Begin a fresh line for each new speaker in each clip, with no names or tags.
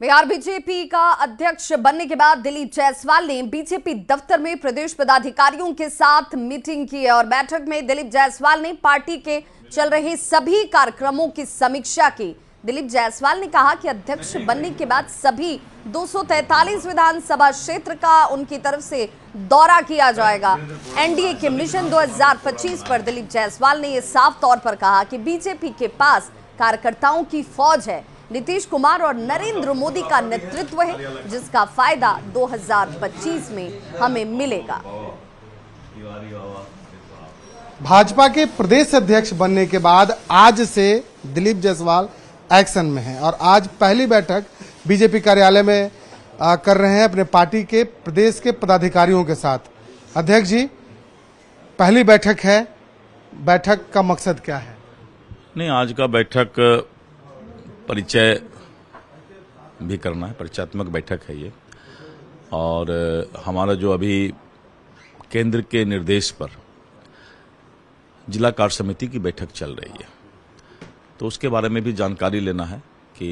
Bihar BJP का अध्यक्ष बनने के बाद दिलीप जायसवाल ने बीजेपी दफ्तर में प्रदेश पदाधिकारियों के साथ मीटिंग की और बैठक में दिलीप जायसवाल ने पार्टी के चल रहे सभी कार्यक्रमों की समीक्षा की दिलीप जायसवाल ने कहा कि अध्यक्ष बनने के बाद सभी 243 विधानसभा क्षेत्र का उनकी तरफ से दौरा किया जाएगा एनडीए के मिशन 2025 पर दिलीप जायसवाल ने यह साफ तौर पर कहा कि बीजेपी के पास कार्यकर्ताओं की फौज है नीतीश कुमार और नरेंद्र मोदी का नेतृत्व है जिसका फायदा 2025 में हमें मिलेगा
भाजपा के प्रदेश अध्यक्ष बनने के बाद आज से दिलीप जायसवाल एक्शन में हैं और आज पहली बैठक बीजेपी कार्यालय में कर रहे हैं अपने पार्टी के प्रदेश के पदाधिकारियों के साथ अध्यक्ष जी पहली बैठक है बैठक का मकसद क्या है
नहीं आज का बैठक परिचय भी करना है परिचयात्मक बैठक है ये और हमारा जो अभी केंद्र के निर्देश पर जिला कार्य समिति की बैठक चल रही है तो उसके बारे में भी जानकारी लेना है कि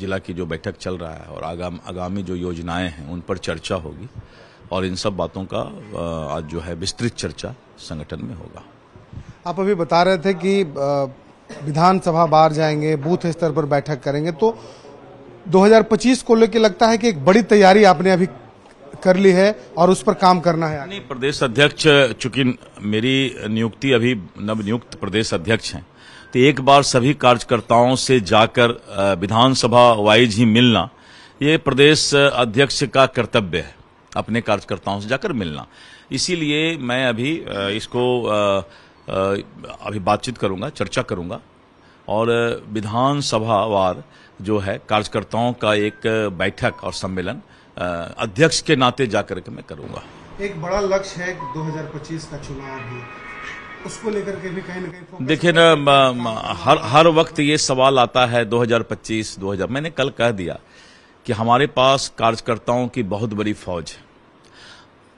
जिला की जो बैठक चल रहा है और आगाम आगामी जो योजनाएं हैं उन पर चर्चा होगी और इन सब बातों का आज जो है विस्तृत चर्चा संगठन में होगा
आप अभी बता रहे थे कि विधानसभा बाहर जाएंगे बूथ स्तर पर बैठक करेंगे तो 2025 को लेकर लगता है कि एक बड़ी तैयारी आपने अभी कर ली है और उस पर काम करना
है नहीं प्रदेश अध्यक्ष चूंकि मेरी नियुक्ति अभी नवनियुक्त प्रदेश अध्यक्ष हैं तो एक बार सभी कार्यकर्ताओं से जाकर विधानसभा वाइज ही मिलना ये प्रदेश अध्यक्ष का कर्तव्य है अपने कार्यकर्ताओं से जाकर मिलना इसीलिए मैं अभी इसको अभी बातचीत करूंगा चर्चा करूंगा और विधानसभा वार जो है कार्यकर्ताओं का एक बैठक और सम्मेलन अध्यक्ष के नाते जाकर के मैं करूंगा एक
बड़ा लक्ष्य है 2025 का चुनाव भी उसको लेकर के भी कहीं ना कहीं
देखिए ना हर हर वक्त ये सवाल आता है 2025 2000 मैंने कल कह दिया कि हमारे पास कार्यकर्ताओं की बहुत बड़ी फौज है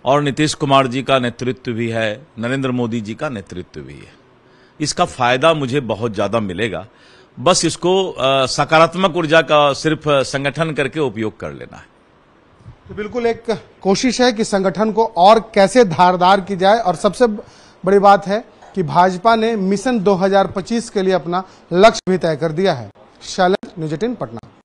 और नीतीश कुमार जी का नेतृत्व भी है नरेंद्र मोदी जी का नेतृत्व भी है इसका फायदा मुझे बहुत ज्यादा मिलेगा बस इसको सकारात्मक ऊर्जा का सिर्फ संगठन करके उपयोग कर लेना है
तो बिल्कुल एक कोशिश है कि संगठन को और कैसे धारदार की जाए और सबसे बड़ी बात है कि भाजपा ने मिशन 2025 के लिए अपना लक्ष्य भी तय कर दिया है शैलेंद्र न्यूज एटीन पटना